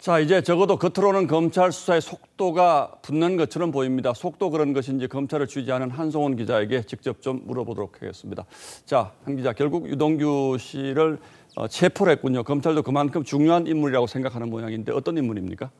자, 이제 적어도 겉으로는 검찰 수사의 속도가 붙는 것처럼 보입니다. 속도 그런 것인지 검찰을 취재하는 한송원 기자에게 직접 좀 물어보도록 하겠습니다. 자, 한 기자, 결국 유동규 씨를 어, 체포를 했군요. 검찰도 그만큼 중요한 인물이라고 생각하는 모양인데 어떤 인물입니까?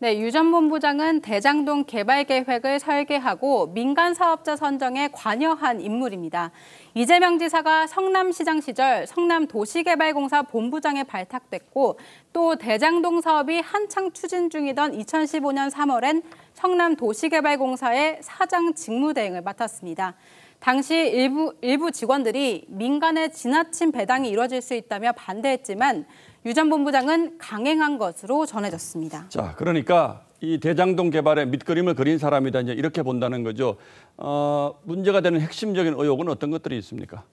네, 유전 본부장은 대장동 개발 계획을 설계하고 민간 사업자 선정에 관여한 인물입니다. 이재명 지사가 성남시장 시절 성남도시개발공사 본부장에 발탁됐고 또 대장동 사업이 한창 추진 중이던 2015년 3월엔 성남도시개발공사의 사장 직무대행을 맡았습니다. 당시 일부, 일부 직원들이 민간의 지나친 배당이 이뤄질 수 있다며 반대했지만 유전 본부장은 강행한 것으로 전해졌습니다. 자, 그러니까 이 대장동 개발의 밑그림을 그린 사람이다 이제 이렇게 본다는 거죠. 어, 문제가 되는 핵심적인 의혹은 어떤 것들이 있습니까?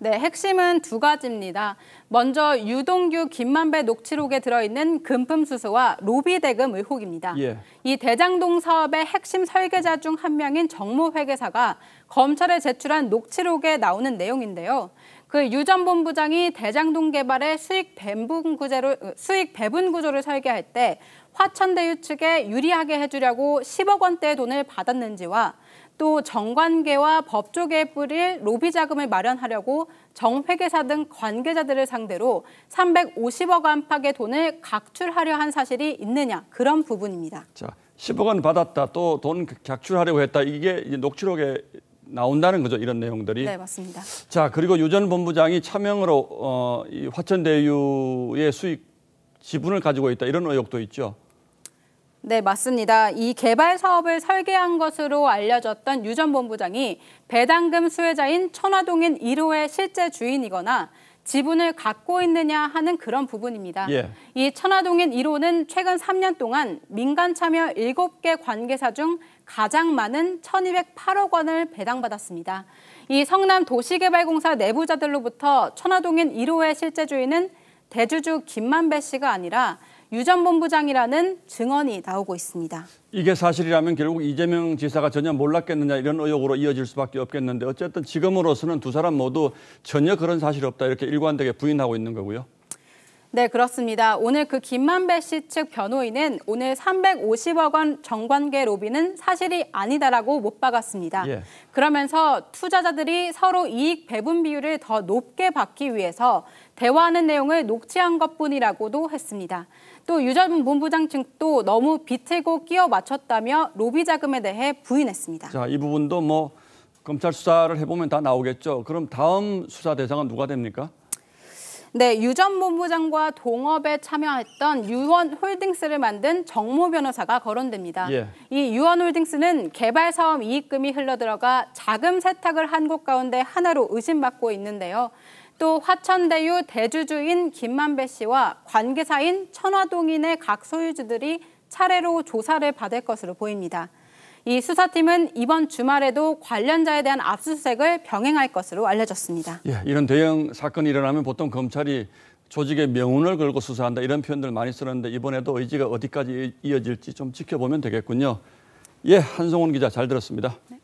네, 핵심은 두 가지입니다. 먼저 유동규 김만배 녹취록에 들어있는 금품수수와 로비대금 의혹입니다. 예. 이 대장동 사업의 핵심 설계자 중 한 명인 정모 회계사가 검찰에 제출한 녹취록에 나오는 내용인데요. 그유전 본부장이 대장동 개발의 수익 배분 구조를 어, 수익 배분 구조를 설계할 때 화천대유 측에 유리하게 해주려고 10억 원대의 돈을 받았는지와 또 정관계와 법조계에 뿌릴 로비 자금을 마련하려고 정회계사 등 관계자들을 상대로 350억 안팎의 돈을 각출하려 한 사실이 있느냐 그런 부분입니다. 자, 10억 원 받았다 또 돈 각출하려고 했다 이게 녹취록에 나온다는 거죠 이런 내용들이. 네 맞습니다. 자 그리고 유전 본부장이 차명으로 어, 화천대유의 수익 지분을 가지고 있다 이런 의혹도 있죠. 네, 맞습니다. 이 개발 사업을 설계한 것으로 알려졌던 유전 본부장이 배당금 수혜자인 천화동인 1호의 실제 주인이거나 지분을 갖고 있느냐 하는 그런 부분입니다. 예. 이 천화동인 1호는 최근 3년 동안 민간 참여 7개 관계사 중 가장 많은 1,208억 원을 배당받았습니다. 이 성남 도시개발공사 내부자들로부터 천화동인 1호의 실제 주인은 대주주 김만배 씨가 아니라 유전 본부장이라는 증언이 나오고 있습니다. 이게 사실이라면 결국 이재명 지사가 전혀 몰랐겠느냐 이런 의혹으로 이어질 수밖에 없겠는데 어쨌든 지금으로서는 두 사람 모두 전혀 그런 사실 없다 이렇게 일관되게 부인하고 있는 거고요. 네, 그렇습니다. 오늘 그 김만배 씨 측 변호인은 오늘 350억 원 정관계 로비는 사실이 아니다라고 못 박았습니다. 예. 그러면서 투자자들이 서로 이익 배분 비율을 더 높게 받기 위해서 대화하는 내용을 녹취한 것뿐이라고도 했습니다. 또 유 전 본부장 측도 너무 비틀고 끼어 맞췄다며 로비 자금에 대해 부인했습니다. 자, 이 부분도 뭐 검찰 수사를 해보면 다 나오겠죠. 그럼 다음 수사 대상은 누가 됩니까? 네, 유전 본부장과 동업에 참여했던 유원 홀딩스를 만든 정모 변호사가 거론됩니다. 예. 이 유원 홀딩스는 개발 사업 이익금이 흘러들어가 자금 세탁을 한 곳 가운데 하나로 의심받고 있는데요. 또 화천대유 대주주인 김만배 씨와 관계사인 천화동인의 각 소유주들이 차례로 조사를 받을 것으로 보입니다. 이 수사팀은 이번 주말에도 관련자에 대한 압수수색을 병행할 것으로 알려졌습니다. 예, 이런 대형 사건이 일어나면 보통 검찰이 조직의 명운을 걸고 수사한다 이런 표현들 많이 쓰는데 이번에도 의지가 어디까지 이어질지 좀 지켜보면 되겠군요. 예, 한성훈 기자 잘 들었습니다. 네.